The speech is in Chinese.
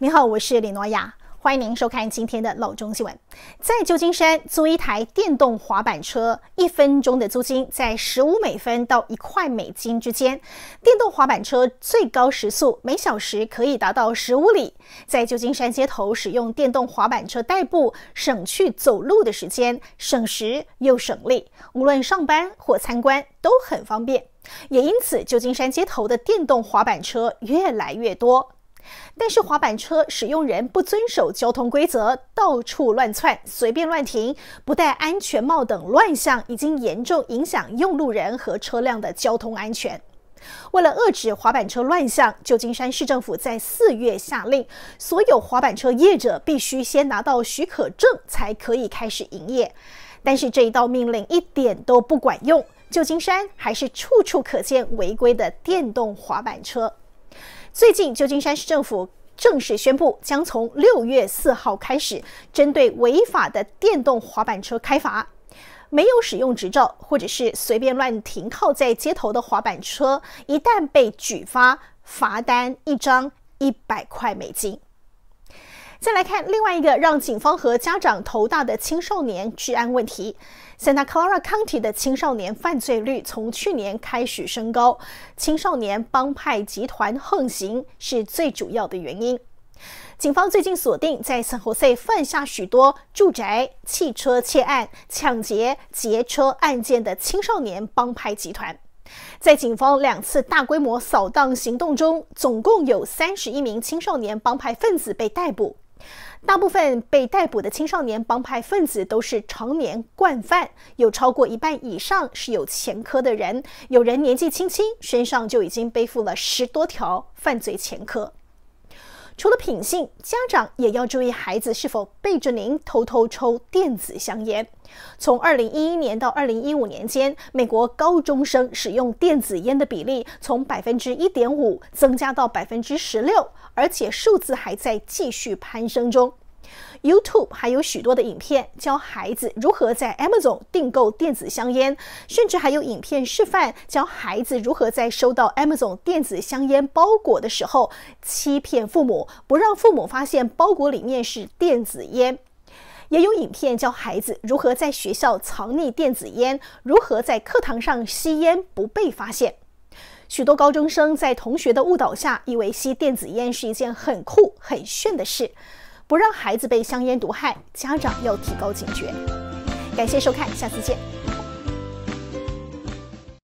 你好，我是李诺亚，欢迎您收看今天的《老中新闻》。在旧金山租一台电动滑板车，一分钟的租金在十五美分到一块美金之间。电动滑板车最高时速每小时可以达到十五里。在旧金山街头使用电动滑板车代步，省去走路的时间，省时又省力，无论上班或参观都很方便。也因此，旧金山街头的电动滑板车越来越多。但是滑板车使用人不遵守交通规则，到处乱窜，随便乱停，不戴安全帽等乱象，已经严重影响用路人和车辆的交通安全。为了遏制滑板车乱象，旧金山市政府在四月下令，所有滑板车业者必须先拿到许可证才可以开始营业。但是这一道命令一点都不管用，旧金山还是处处可见违规的电动滑板车。最近，旧金山市政府正式宣布，将从六月四号开始，针对违法的电动滑板车开罚。没有使用执照，或者是随便乱停靠在街头的滑板车，一旦被举发，罚单一张一百块美金。再来看另外一个让警方和家长头大的青少年治安问题。Santa Clara County 的青少年犯罪率从去年开始升高，青少年帮派集团横行是最主要的原因。警方最近锁定在 San Jose 犯下许多住宅、汽车窃案、抢劫、劫车案件的青少年帮派集团，在警方两次大规模扫荡行动中，总共有三十一名青少年帮派分子被逮捕。大部分被逮捕的青少年帮派分子都是成年惯犯，有超过一半以上是有前科的人，有人年纪轻轻，身上就已经背负了十多条犯罪前科。除了品性，家长也要注意孩子是否背着您偷偷抽电子香烟。从2011年到2015年间，美国高中生使用电子烟的比例从百分之一点五增加到百分之十六，而且数字还在继续攀升中。YouTube 还有许多的影片教孩子如何在 Amazon 订购电子香烟，甚至还有影片示范教孩子如何在收到 Amazon 电子香烟包裹的时候欺骗父母，不让父母发现包裹里面是电子烟。也有影片教孩子如何在学校藏匿电子烟，如何在课堂上吸烟不被发现。许多高中生在同学的误导下，以为吸电子烟是一件很酷很炫的事。不让孩子被香烟毒害，家长要提高警觉。感谢收看，下次见。